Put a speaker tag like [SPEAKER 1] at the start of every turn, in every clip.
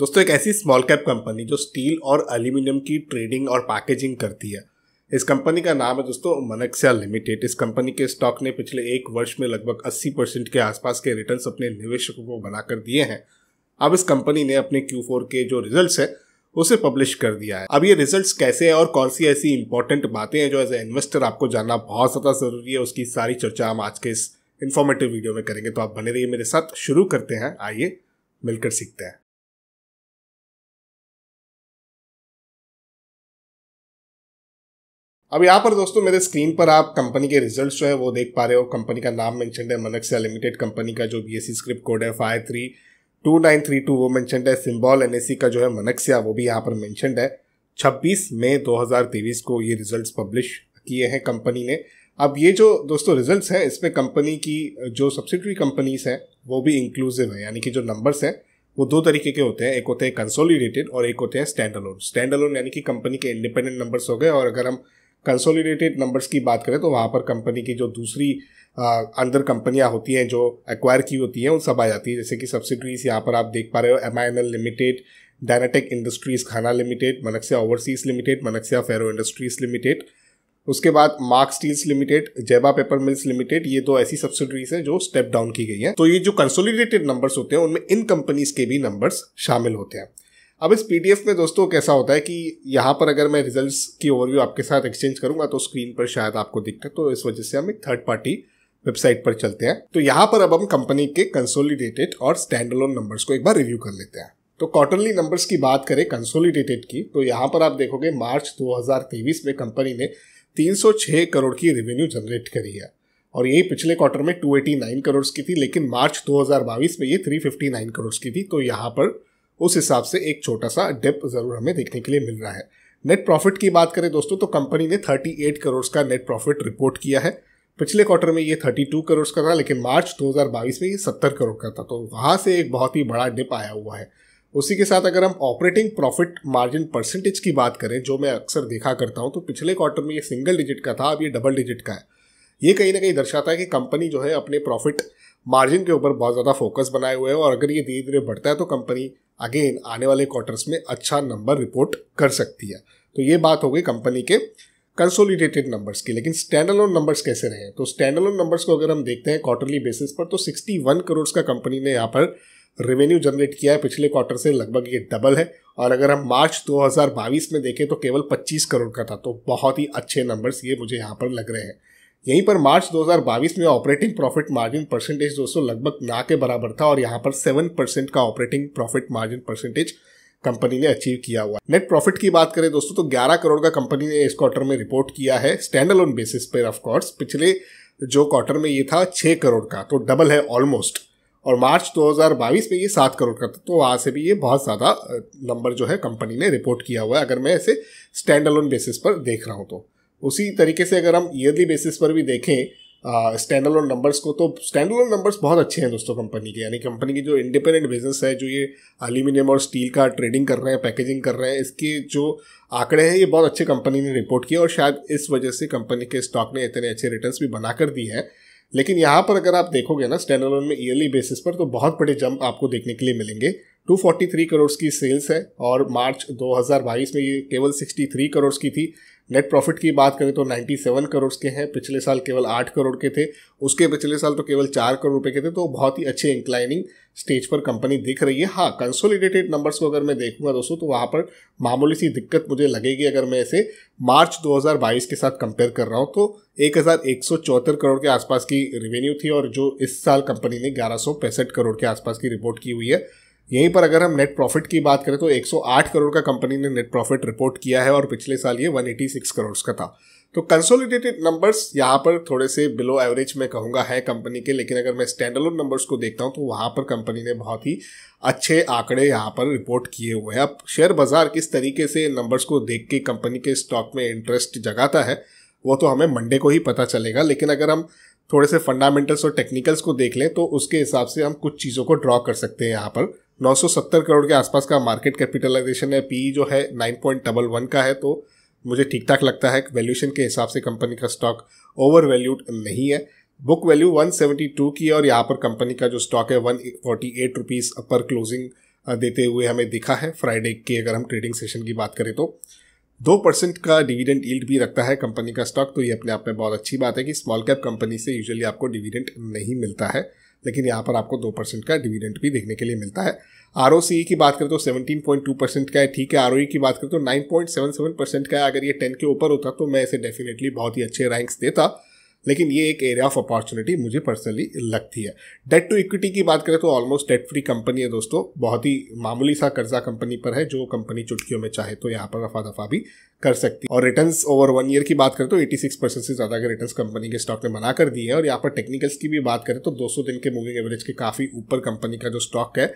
[SPEAKER 1] दोस्तों एक ऐसी स्मॉल कैप कंपनी जो स्टील और एल्यूमिनियम की ट्रेडिंग और पैकेजिंग करती है इस कंपनी का नाम है दोस्तों मनक्सिया लिमिटेड इस कंपनी के स्टॉक ने पिछले एक वर्ष में लगभग 80 परसेंट के आसपास के रिटर्न्स अपने निवेशकों को बनाकर दिए हैं अब इस कंपनी ने अपने Q4 के जो रिजल्ट्स है उसे पब्लिश कर दिया है अब ये रिजल्ट्स कैसे हैं और कौन सी ऐसी इंपॉर्टेंट बातें हैं जो एज ए इन्वेस्टर आपको जानना बहुत ज़्यादा ज़रूरी है उसकी सारी चर्चा हम आज के इस इन्फॉर्मेटिव वीडियो में करेंगे तो आप बने रहिए मेरे साथ शुरू करते हैं आइए मिलकर सीखते हैं अब यहाँ पर दोस्तों मेरे स्क्रीन पर आप कंपनी के रिजल्ट्स जो है वो देख पा रहे हो कंपनी का नाम मैंशन है मनक्सिया लिमिटेड कंपनी का जो बी स्क्रिप्ट कोड है five three two nine three two वो मैंशन है सिम्बॉल एन का जो है मनक्सिया वो भी यहाँ पर मैंशन है छब्बीस मई 2023 को ये रिजल्ट्स पब्लिश किए हैं कंपनी ने अब ये जो दोस्तों रिजल्ट्स हैं इसमें कंपनी की जो सब्सिडरी कंपनीज हैं वो भी इंक्लूसिव है यानी कि जो नंबर्स हैं वो दो तरीके के होते हैं एक होते हैं कंसोलिडेटेड और एक होते हैं स्टैंड अलोन स्टैंड अलोन यानी कि कंपनी के इंडिपेंडेंट नंबर्स हो गए और अगर हम कंसोलिडेटेड नंबर्स की बात करें तो वहाँ पर कंपनी की जो दूसरी आ, अंदर कंपनियाँ होती हैं जो एक्वायर की होती हैं उन सब आ जाती है जैसे कि सब्सिडरीज यहाँ पर आप देख पा रहे हो M I N L limited Dynatech industries खाना limited Manaksia overseas limited Manaksia ferro industries limited उसके बाद मार्क स्टील्स लिमिटेड जैबा पेपर मिल्स लिमिटेड ये दो ऐसी सब्सिडरीज हैं जो स्टेप डाउन की गई हैं तो ये जो कंसोलिडेटेड नंबर्स होते हैं उनमें इन कंपनीज के भी नंबर्स शामिल होते हैं अब इस पी में दोस्तों कैसा होता है कि यहाँ पर अगर मैं रिजल्ट्स की ओवरव्यू आपके साथ एक्सचेंज करूंगा तो स्क्रीन पर शायद आपको दिक्कत तो इस वजह से हम एक थर्ड पार्टी वेबसाइट पर चलते हैं तो यहाँ पर अब हम कंपनी के कंसोलिडेटेड और स्टैंड अलोन नंबर्स को एक बार रिव्यू कर लेते हैं तो क्वार्टरली नंबर्स की बात करें कंसोलिडेटेड की तो यहाँ पर आप देखोगे मार्च 2023 में कंपनी ने 306 करोड़ की रेवेन्यू जनरेट करी है और यही पिछले क्वार्टर में 289 करोड़ की थी लेकिन मार्च 2022 में ये 359 करोड़ की थी तो यहाँ पर उस हिसाब से एक छोटा सा डिप ज़रूर हमें देखने के लिए मिल रहा है नेट प्रॉफिट की बात करें दोस्तों तो कंपनी ने 38 करोड़ का नेट प्रॉफिट रिपोर्ट किया है पिछले क्वार्टर में ये 32 करोड़ का था लेकिन मार्च 2022 में ये 70 करोड़ का था तो वहाँ से एक बहुत ही बड़ा डिप आया हुआ है उसी के साथ अगर हम ऑपरेटिंग प्रॉफिट मार्जिन परसेंटेज की बात करें जो मैं अक्सर देखा करता हूँ तो पिछले क्वार्टर में ये सिंगल डिजिट का था अब ये डबल डिजिट का है ये कहीं ना कहीं दर्शाता है कि कंपनी जो है अपने प्रॉफिट मार्जिन के ऊपर बहुत ज़्यादा फोकस बनाए हुए है और अगर ये धीरे धीरे बढ़ता है तो कंपनी अगेन आने वाले क्वार्टर्स में अच्छा नंबर रिपोर्ट कर सकती है तो ये बात हो गई कंपनी के कंसोलिडेटेड नंबर्स की लेकिन स्टैंड अलोन नंबर्स कैसे रहे तो स्टैंड अलोन नंबर्स को अगर हम देखते हैं क्वार्टरली बेसिस पर तो 61 करोड़ का कंपनी ने यहाँ पर रेवेन्यू जनरेट किया है पिछले क्वार्टर से लगभग ये डबल है और अगर हम मार्च 2022 में देखें तो केवल 25 करोड़ का था तो बहुत ही अच्छे नंबर्स ये मुझे यहाँ पर लग रहे हैं यहीं पर मार्च 2022 में ऑपरेटिंग प्रॉफिट मार्जिन परसेंटेज दोस्तों लगभग ना के बराबर था और यहाँ पर सेवन परसेंट का operating profit margin percentage company ने अचीव किया हुआ नेट प्रॉफिट की बात करें दोस्तों तो 11 करोड़ का कंपनी ने इस क्वार्टर में रिपोर्ट किया है स्टैंड अलोन बेसिस पर ऑफकोर्स पिछले जो क्वार्टर में ये था छः करोड़ का तो डबल है ऑलमोस्ट और मार्च 2022 में ये सात करोड़ का था तो वहाँ से भी ये बहुत ज़्यादा नंबर जो है कंपनी ने रिपोर्ट किया हुआ है अगर मैं इसे स्टैंड अलोन बेसिस पर देख रहा हूँ तो उसी तरीके से अगर हम ईयरली बेसिस पर भी देखें स्टैंड अलोन नंबर्स को तो स्टैंड अलोन नंबर्स बहुत अच्छे हैं दोस्तों कंपनी के यानी कंपनी की जो इंडिपेंडेंट बिजनेस है जो ये अल्यूमिनियम और स्टील का ट्रेडिंग कर रहे हैं पैकेजिंग कर रहे हैं इसके जो आंकड़े हैं ये बहुत अच्छे कंपनी ने रिपोर्ट किए और शायद इस वजह से कंपनी के स्टॉक ने इतने अच्छे रिटर्न भी बनाकर दिए दी है लेकिन यहाँ पर अगर आप देखोगे ना स्टैंड अलोन में ईयरली बेसिस पर तो बहुत बड़े जंप आपको देखने के लिए मिलेंगे 243 करोड़ की सेल्स है और मार्च 2022 में ये केवल 63 करोड़ की थी नेट प्रॉफिट की बात करें तो 97 करोड़ के हैं पिछले साल केवल 8 करोड़ के थे उसके पिछले साल तो केवल 4 करोड़ रुपए के थे तो बहुत ही अच्छे इंक्लाइनिंग स्टेज पर कंपनी दिख रही है हाँ कंसोलिडेटेड नंबर्स को अगर मैं देखूंगा दोस्तों तो वहाँ पर मामूली सी दिक्कत मुझे लगेगी अगर मैं इसे मार्च 2022 के साथ कंपेयर कर रहा हूँ तो एक करोड़ के आसपास की रेवेन्यू थी और जो इस साल कंपनी ने ग्यारह करोड़ के आसपास की रिपोर्ट की हुई है यहीं पर अगर हम नेट प्रॉफिट की बात करें तो 108 करोड़ का कंपनी ने नेट प्रॉफिट रिपोर्ट किया है और पिछले साल ये 186 करोड़ का था तो कंसोलिडेटेड नंबर्स यहाँ पर थोड़े से बिलो एवरेज में कहूँगा है कंपनी के लेकिन अगर मैं स्टैंडर्ड नंबर्स को देखता हूँ तो वहाँ पर कंपनी ने बहुत ही अच्छे आंकड़े यहाँ पर रिपोर्ट किए हुए हैं अब शेयर बाजार किस तरीके से नंबर्स को देख के कंपनी के स्टॉक में इंटरेस्ट जगाता है वो तो हमें मंडे को ही पता चलेगा लेकिन अगर हम थोड़े से फंडामेंटल्स और टेक्निकल्स को देख लें तो उसके हिसाब से हम कुछ चीज़ों को ड्रॉ कर सकते हैं यहाँ पर 970 करोड़ के आसपास का मार्केट कैपिटलाइजेशन है पी e जो है नाइन पॉइंट डबल वन का है तो मुझे ठीक ठाक लगता है वैल्यूशन के हिसाब से कंपनी का स्टॉक ओवर वैल्यूड नहीं है बुक वैल्यू 172 की है और यहाँ पर कंपनी का जो स्टॉक है वन फोर्टी एट रुपीज़ पर क्लोजिंग देते हुए हमें दिखा है फ्राइडे के अगर हम ट्रेडिंग सेशन की बात करें तो दो परसेंट का डिविडेंड ईल्ड भी रखता है कंपनी का स्टॉक तो ये अपने आप में बहुत अच्छी बात है कि स्मॉल कैप कंपनी से यूजुअली आपको डिविडेंड नहीं मिलता है लेकिन यहाँ पर आपको दो परसेंट का डिविडेंट भी देखने के लिए मिलता है आर e की बात करें तो 17.2 परसेंट का है ठीक है आर e की बात करें तो 9.77 परसेंट का है अगर ये 10 के ऊपर होता तो मैं इसे डेफिनेटली बहुत ही अच्छे रैंक्स देता लेकिन ये एक एरिया ऑफ अपॉर्चुनिटी मुझे पर्सनली लगती है डेट टू इक्विटी की बात करें तो ऑलमोस्ट डेट फ्री कंपनी है दोस्तों बहुत ही मामूली सा कर्जा कंपनी पर है जो कंपनी चुटकियों में चाहे तो यहाँ पर रफा दफा भी कर सकती है और रिटर्न ओवर वन ईयर की बात करें तो 86 परसेंट से ज़्यादा के रिटर्न कंपनी के स्टॉक ने मना कर दिए है और यहाँ पर टेक्निकल्स की भी बात करें तो 200 दिन के मूविंग एवरेज के काफ़ी ऊपर कंपनी का जो स्टॉक है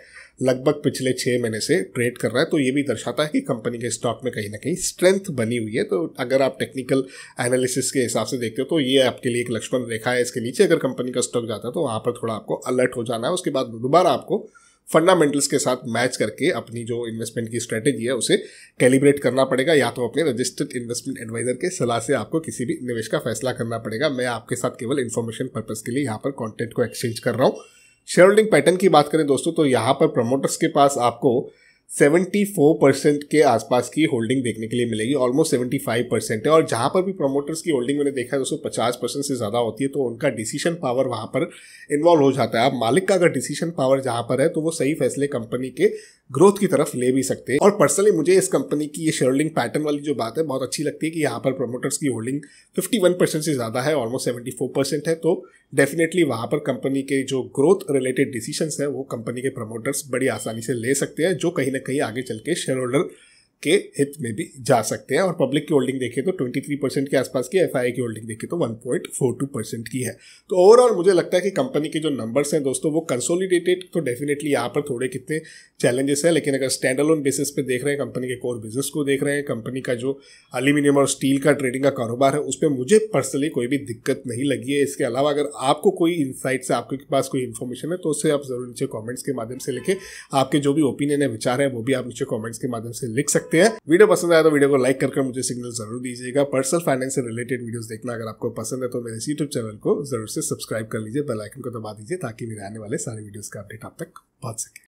[SPEAKER 1] लगभग पिछले छह महीने से ट्रेड कर रहा है तो ये भी दर्शाता है कि कंपनी के स्टॉक में कहीं ना कहीं स्ट्रेंथ बनी हुई है तो अगर आप टेक्निकल एनालिसिस के हिसाब से देखते हो तो ये आपके लिए एक लक्ष्मण रेखा है इसके नीचे अगर कंपनी का स्टॉक जाता है तो वहाँ पर थोड़ा आपको अलर्ट हो जाना है उसके बाद दोबारा आपको फंडामेंटल्स के साथ मैच करके अपनी जो इन्वेस्टमेंट की स्ट्रेटेजी है उसे कैलिब्रेट करना पड़ेगा या तो अपने रजिस्टर्ड इन्वेस्टमेंट एडवाइजर के सलाह से आपको किसी भी निवेश का फैसला करना पड़ेगा मैं आपके साथ केवल इन्फॉर्मेशन पर्पज़ के लिए यहाँ पर कॉन्टेंट को एक्सचेंज कर रहा हूँ शेयर होल्डिंग पैटर्न की बात करें दोस्तों तो यहाँ पर प्रमोटर्स के पास आपको 74 परसेंट के आसपास की होल्डिंग देखने के लिए मिलेगी ऑलमोस्ट 75 परसेंट है और जहां पर भी प्रमोटर्स की होल्डिंग मैंने देखा है दोस्तों पचास परसेंट से ज़्यादा होती है तो उनका डिसीजन पावर वहां पर इन्वॉल्व हो जाता है अब मालिक का अगर डिसीजन पावर जहां पर है तो वो सही फैसले कंपनी के ग्रोथ की तरफ ले भी सकते हैं और पर्सनली मुझे इस कंपनी की ये शेयरहोल्डिंग पैटर्न वाली जो बात है बहुत अच्छी लगती है कि यहाँ पर प्रमोटर्स की होल्डिंग 51 परसेंट से ज़्यादा है ऑलमोस्ट 74 परसेंट है तो डेफिनेटली वहाँ पर कंपनी के जो ग्रोथ रिलेटेड डिसीशंस हैं वो कंपनी के प्रमोटर्स बड़ी आसानी से ले सकते हैं जो कहीं ना कहीं आगे चल के शेयर होल्डर के हित में भी जा सकते हैं और पब्लिक की होल्डिंग देखें तो 23 परसेंट के आसपास की एफ की होल्डिंग देखें तो 1.42 परसेंट की है तो ओवरऑल मुझे लगता है कि कंपनी के जो नंबर्स हैं दोस्तों वो कंसोलिडेटेड तो डेफिनेटली यहाँ पर थोड़े कितने चैलेंजेस हैं लेकिन अगर स्टैंड अलोन बेसिस पे देख रहे हैं कंपनी के कोर बिजनेस को देख रहे हैं कंपनी का जो अल्यूमिनियम और स्टील का ट्रेडिंग का कारोबार है उस पर मुझे पर्सनली कोई भी दिक्कत नहीं लगी है इसके अलावा अगर आपको कोई इनसाइट से आपके पास कोई इन्फॉर्मेशन है तो उससे आप ज़रूर नीचे कॉमेंट्स के माध्यम से लिखें आपके जो भी ओपिनियन है विचार है वो भी आप नीचे कॉमेंट्स के माध्यम से लिख सकते सकते हैं वीडियो पसंद आया तो वीडियो को लाइक करके मुझे सिग्नल जरूर दीजिएगा पर्सनल फाइनेंस से रिलेटेड वीडियोस देखना अगर आपको पसंद है तो मेरे यूट्यूब चैनल को जरूर से सब्सक्राइब कर लीजिए बेलाइकन को दबा दीजिए ताकि मेरे आने वाले सारे वीडियो का अपडेट आप तक पहुंच सके